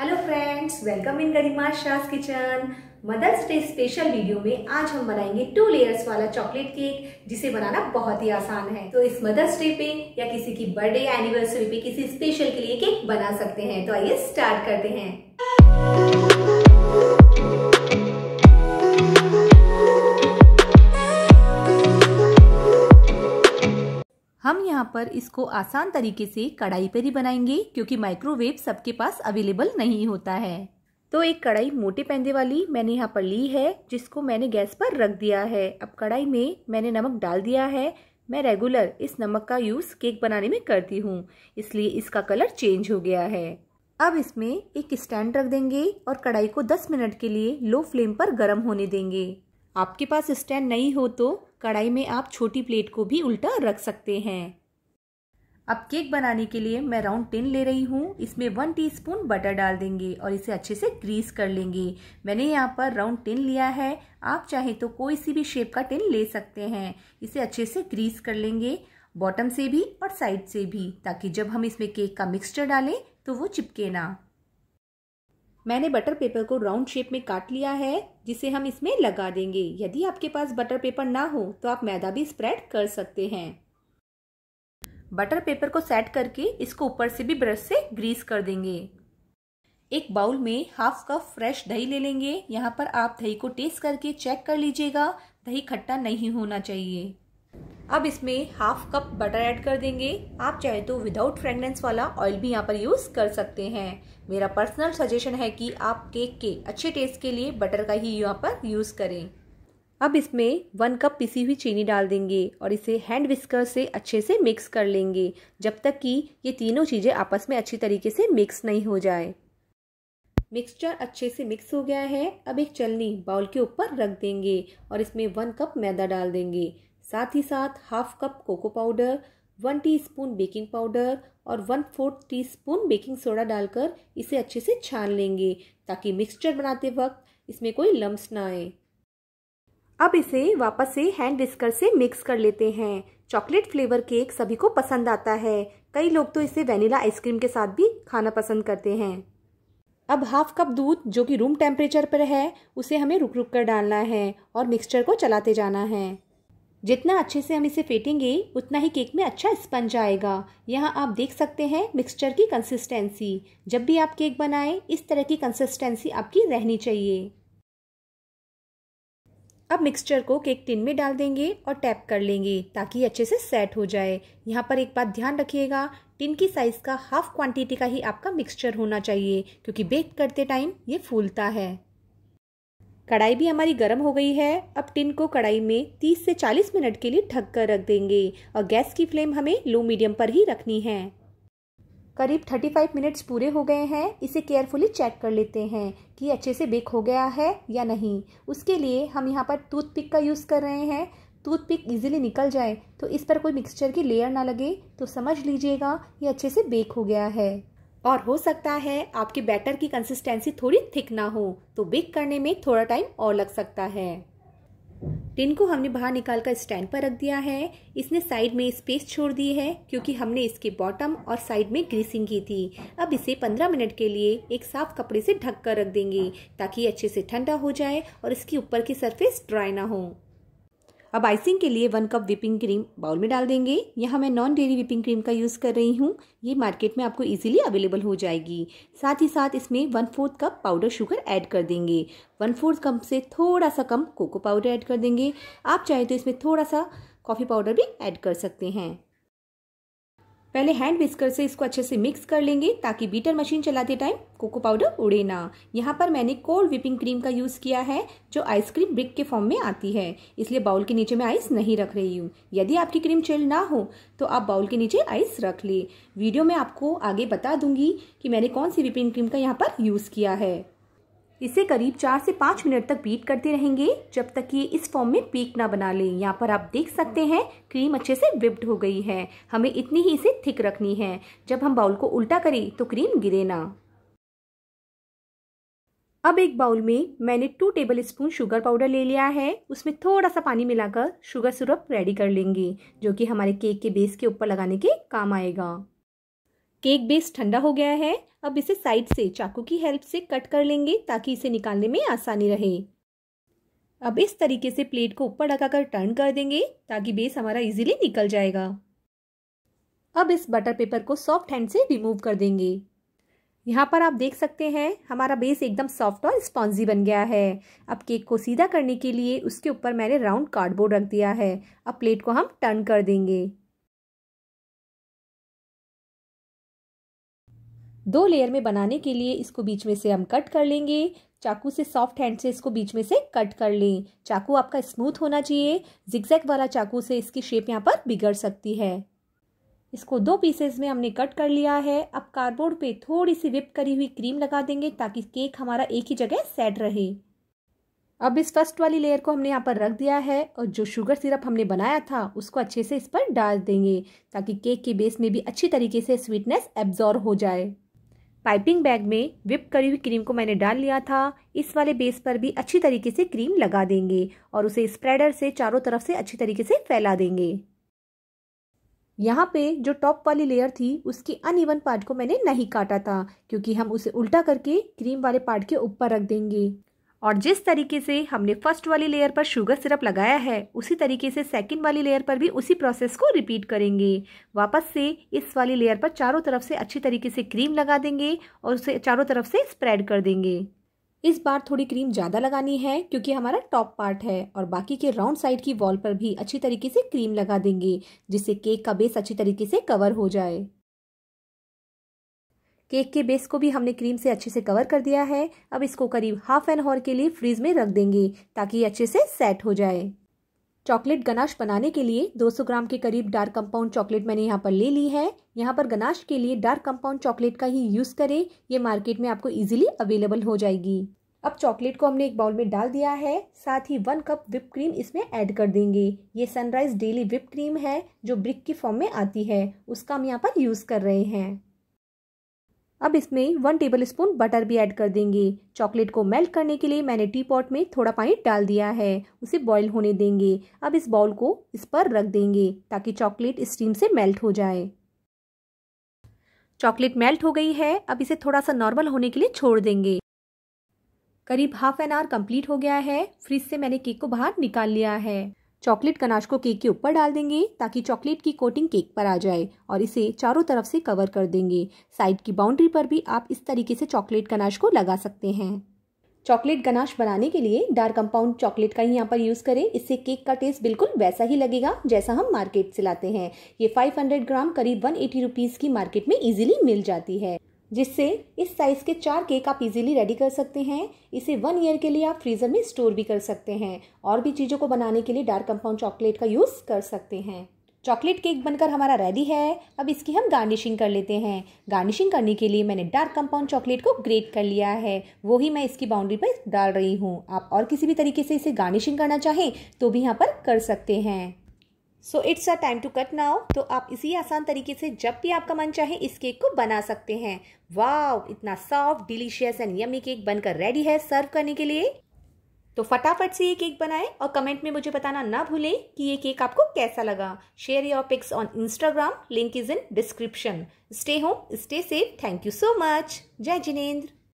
hello friends welcome in Garima Shah kitchen mother's day special video में आज हम बनाएंगे टू लेयर्स वाला चॉकलेट केक जिसे बनाना बहुत ही आसान है तो इस मदर्स डे पे या किसी की बर्थडे एनिवर्सरी पे किसी स्पेशल के लिए केक बना सकते हैं तो आइए स्टार्ट करते हैं पर इसको आसान तरीके से कढ़ाई पर ही बनाएंगे क्योंकि माइक्रोवेव सबके पास अवेलेबल नहीं होता है तो एक कढ़ाई मोटे पैंदे वाली मैंने यहाँ पर ली है जिसको मैंने गैस पर रख दिया है अब कढ़ाई में मैंने नमक डाल दिया है मैं रेगुलर इस नमक का यूज़ केक बनाने में करती हूँ इसलिए इसका कलर चेंज हो गया है अब इसमें एक स्टैंड रख देंगे और कढ़ाई को 10 मिनट के लिए लो फ्लेम पर गर्म होने देंगे आपके पास स्टैंड नहीं हो तो कढ़ाई में आप छोटी प्लेट को भी उल्टा रख सकते हैं अब केक बनाने के लिए मैं राउंड टिन ले रही हूँ इसमें वन टीस्पून बटर डाल देंगे और इसे अच्छे से ग्रीस कर लेंगे मैंने यहाँ पर राउंड टिन लिया है आप चाहें तो कोई सी भी शेप का टिन ले सकते हैं इसे अच्छे से ग्रीस कर लेंगे बॉटम से भी और साइड से भी ताकि जब हम इसमें केक का मिक्सचर डालें तो वो चिपके ना मैंने बटर पेपर को राउंड शेप में काट लिया है जिसे हम इसमें लगा देंगे यदि आपके पास बटर पेपर ना हो तो आप मैदा भी स्प्रेड कर सकते हैं बटर पेपर को सेट करके इसको ऊपर से भी ब्रश से ग्रीस कर देंगे एक बाउल में हाफ कप फ्रेश दही ले लेंगे यहाँ पर आप दही को टेस्ट करके चेक कर लीजिएगा दही खट्टा नहीं होना चाहिए अब इसमें हाफ कप बटर ऐड कर देंगे आप चाहे तो विदाउट फ्रेगनेंस वाला ऑयल भी यहाँ पर यूज़ कर सकते हैं मेरा पर्सनल सजेशन है कि आप केक के अच्छे टेस्ट के लिए बटर का ही यहाँ पर यूज़ करें अब इसमें वन कप पिसी हुई चीनी डाल देंगे और इसे हैंड विस्कर से अच्छे से मिक्स कर लेंगे जब तक कि ये तीनों चीज़ें आपस में अच्छी तरीके से मिक्स नहीं हो जाए मिक्सचर अच्छे से मिक्स हो गया है अब एक चलनी बाउल के ऊपर रख देंगे और इसमें वन कप मैदा डाल देंगे साथ ही साथ half cup cocoa powder one teaspoon baking powder और one fourth teaspoon baking soda डालकर इसे अच्छे से छान लेंगे ताकि मिक्सचर बनाते वक्त इसमें कोई लम्स ना आए अब इसे वापस से हैंड विस्कर से मिक्स कर लेते हैं चॉकलेट फ्लेवर केक सभी को पसंद आता है कई लोग तो इसे वेनिला आइसक्रीम के साथ भी खाना पसंद करते हैं अब हाफ कप दूध जो कि रूम टेम्परेचर पर है उसे हमें रुक रुक कर डालना है और मिक्सचर को चलाते जाना है जितना अच्छे से हम इसे फेंटेंगे उतना ही केक में अच्छा स्पंज आएगा यहाँ आप देख सकते हैं मिक्सचर की कंसिस्टेंसी जब भी आप केक बनाएं इस तरह की कंसिस्टेंसी आपकी रहनी चाहिए अब मिक्सचर को केक टिन में डाल देंगे और टैप कर लेंगे ताकि अच्छे से सेट हो जाए यहाँ पर एक बात ध्यान रखिएगा टिन की साइज़ का हाफ क्वांटिटी का ही आपका मिक्सचर होना चाहिए क्योंकि बेक करते टाइम ये फूलता है कढ़ाई भी हमारी गर्म हो गई है अब टिन को कढ़ाई में 30 से 40 मिनट के लिए ढक कर रख देंगे और गैस की फ्लेम हमें लो मीडियम पर ही रखनी है करीब थर्टी फाइव मिनट्स पूरे हो गए हैं इसे केयरफुली चेक कर लेते हैं कि अच्छे से बेक हो गया है या नहीं उसके लिए हम यहाँ पर टूथपिक का यूज़ कर रहे हैं टूथपिक इजीली निकल जाए तो इस पर कोई मिक्सचर की लेयर ना लगे तो समझ लीजिएगा ये अच्छे से बेक हो गया है और हो सकता है आपके बैटर की कंसिस्टेंसी थोड़ी थिक ना हो तो बेक करने में थोड़ा टाइम और लग सकता है टिन को हमने बाहर निकाल कर स्टैंड पर रख दिया है इसने साइड में स्पेस छोड़ दी है क्योंकि हमने इसके बॉटम और साइड में ग्रीसिंग की थी अब इसे 15 मिनट के लिए एक साफ कपड़े से ढक कर रख देंगे ताकि अच्छे से ठंडा हो जाए और इसकी ऊपर की सरफेस ड्राई ना हो अब आइसिंग के लिए one cup whipping cream bowl में डाल देंगे यहाँ मैं नॉन डेयरी विपिंग क्रीम का यूज़ कर रही हूँ ये मार्केट में आपको इजीली अवेलेबल हो जाएगी साथ ही साथ इसमें one fourth cup powder sugar add कर देंगे वन फोर्थ कप से थोड़ा सा कम कोको पाउडर ऐड कर देंगे आप चाहें तो इसमें थोड़ा सा कॉफ़ी पाउडर भी ऐड कर सकते हैं पहले हैंड विस्कर से इसको अच्छे से मिक्स कर लेंगे ताकि बीटर मशीन चलाते टाइम कोको पाउडर उड़े ना यहाँ पर मैंने कोल्ड whipping क्रीम का यूज़ किया है जो आइसक्रीम ब्रिक के फॉर्म में आती है इसलिए बाउल के नीचे मैं आइस नहीं रख रही हूँ यदि आपकी क्रीम चिल ना हो तो आप बाउल के नीचे आइस रख लें वीडियो में आपको आगे बता दूंगी कि मैंने कौन सी whipping क्रीम का यहाँ पर यूज़ किया है इसे करीब चार से पाँच मिनट तक बीट करते रहेंगे जब तक ये इस फॉर्म में पीक ना बना लें यहाँ पर आप देख सकते हैं क्रीम अच्छे से विप्ड हो गई है हमें इतनी ही इसे थिक रखनी है जब हम बाउल को उल्टा करें तो क्रीम गिरे ना अब एक बाउल में मैंने two tablespoon sugar powder ले लिया है उसमें थोड़ा सा पानी मिलाकर शुगर सिरप रेडी कर लेंगे जो कि हमारे केक के बेस के ऊपर लगाने के काम आएगा केक बेस ठंडा हो गया है अब इसे साइड से चाकू की हेल्प से कट कर लेंगे ताकि इसे निकालने में आसानी रहे अब इस तरीके से प्लेट को ऊपर लगाकर टर्न कर देंगे ताकि बेस हमारा इजीली निकल जाएगा अब इस बटर पेपर को सॉफ्ट हैंड से रिमूव कर देंगे यहाँ पर आप देख सकते हैं हमारा बेस एकदम सॉफ्ट और स्पॉन्जी बन गया है अब केक को सीधा करने के लिए उसके ऊपर मैंने राउंड कार्डबोर्ड रख दिया है अब प्लेट को हम टर्न कर देंगे दो लेयर में बनाने के लिए इसको बीच में से हम कट कर लेंगे चाकू से सॉफ्ट हैंड से इसको बीच में से कट कर लें चाकू आपका स्मूथ होना चाहिए जिगजैग वाला चाकू से इसकी शेप यहाँ पर बिगड़ सकती है इसको दो पीसेस में हमने कट कर लिया है अब कार्डबोर्ड पे थोड़ी सी विप करी हुई क्रीम लगा देंगे ताकि केक हमारा एक ही जगह सेट रहे अब इस फर्स्ट वाली लेयर को हमने यहाँ पर रख दिया है और जो शुगर सिरप हमने बनाया था उसको अच्छे से इस पर डाल देंगे ताकि केक के बेस में भी अच्छी तरीके से स्वीटनेस एब्जॉर्व हो जाए पाइपिंग बैग में विप करी हुई क्रीम को मैंने डाल लिया था इस वाले बेस पर भी अच्छी तरीके से क्रीम लगा देंगे और उसे स्प्रेडर से चारों तरफ से अच्छी तरीके से फैला देंगे यहाँ पे जो टॉप वाली लेयर थी उसकी अनइवन पार्ट को मैंने नहीं काटा था क्योंकि हम उसे उल्टा करके क्रीम वाले पार्ट के ऊपर रख देंगे और जिस तरीके से हमने फर्स्ट वाली लेयर पर शुगर सिरप लगाया है उसी तरीके से सेकंड वाली लेयर पर भी उसी प्रोसेस को रिपीट करेंगे वापस से इस वाली लेयर पर चारों तरफ से अच्छी तरीके से क्रीम लगा देंगे और उसे चारों तरफ से स्प्रेड कर देंगे इस बार थोड़ी क्रीम ज़्यादा लगानी है क्योंकि हमारा टॉप पार्ट है और बाकी के राउंड साइड की वॉल पर भी अच्छी तरीके से क्रीम लगा देंगे जिससे केक का बेस अच्छी तरीके से कवर हो जाए केक के बेस को भी हमने क्रीम से अच्छे से कवर कर दिया है अब इसको करीब हाफ एन आवर के लिए फ्रीज में रख देंगे ताकि ये अच्छे से सेट हो जाए चॉकलेट गनाश बनाने के लिए 200 ग्राम के करीब डार्क कंपाउंड चॉकलेट मैंने यहाँ पर ले ली है यहाँ पर गनाश के लिए डार्क कंपाउंड चॉकलेट का ही यूज़ करें ये मार्केट में आपको इजीली अवेलेबल हो जाएगी अब चॉकलेट को हमने एक बाउल में डाल दिया है साथ ही वन कप विप क्रीम इसमें ऐड कर देंगे ये सनराइज डेली विप क्रीम है जो ब्रिक की फॉर्म में आती है उसका हम यहाँ पर यूज़ कर रहे हैं अब इसमें वन टेबल स्पून बटर भी ऐड कर देंगे चॉकलेट को मेल्ट करने के लिए मैंने टी पॉट में थोड़ा पानी डाल दिया है उसे बॉईल होने देंगे अब इस बाउल को इस पर रख देंगे ताकि चॉकलेट स्टीम से मेल्ट हो जाए चॉकलेट मेल्ट हो गई है अब इसे थोड़ा सा नॉर्मल होने के लिए छोड़ देंगे करीब हाफ एन आवर कंप्लीट हो गया है फ्रिज से मैंने केक को बाहर निकाल लिया है चॉकलेट कनाश को केक के ऊपर डाल देंगे ताकि चॉकलेट की कोटिंग केक पर आ जाए और इसे चारों तरफ से कवर कर देंगे साइड की बाउंड्री पर भी आप इस तरीके से चॉकलेट कनाश को लगा सकते हैं चॉकलेट गनाश बनाने के लिए डार्क कंपाउंड चॉकलेट का ही यहाँ पर यूज़ करें इससे केक का टेस्ट बिल्कुल वैसा ही लगेगा जैसा हम मार्केट से लाते हैं ये 500 ग्राम करीब 180 रुपीस की मार्केट में इजीली मिल जाती है जिससे इस साइज़ के चार केक आप इजीली रेडी कर सकते हैं इसे वन ईयर के लिए आप फ्रीज़र में स्टोर भी कर सकते हैं और भी चीज़ों को बनाने के लिए डार्क कंपाउंड चॉकलेट का यूज़ कर सकते हैं चॉकलेट केक बनकर हमारा रेडी है अब इसकी हम गार्निशिंग कर लेते हैं गार्निशिंग करने के लिए मैंने डार्क कंपाउंड चॉकलेट को ग्रेट कर लिया है वो ही मैं इसकी बाउंड्री पर डाल रही हूँ आप और किसी भी तरीके से इसे गार्निशिंग करना चाहें तो भी यहाँ पर कर सकते हैं so it's a time to cut now तो आप इसी आसान तरीके से जब भी आपका मन चाहे इस केक को बना सकते हैं वाव इतना soft delicious and yummy cake बनकर रेडी है सर्व करने के लिए तो फटाफट से ये केक बनाए और कमेंट में मुझे बताना ना भूलें कि ये केक आपको कैसा लगा share your pics on Instagram link is in description stay home stay safe thank you so much जय जिनेन्द्र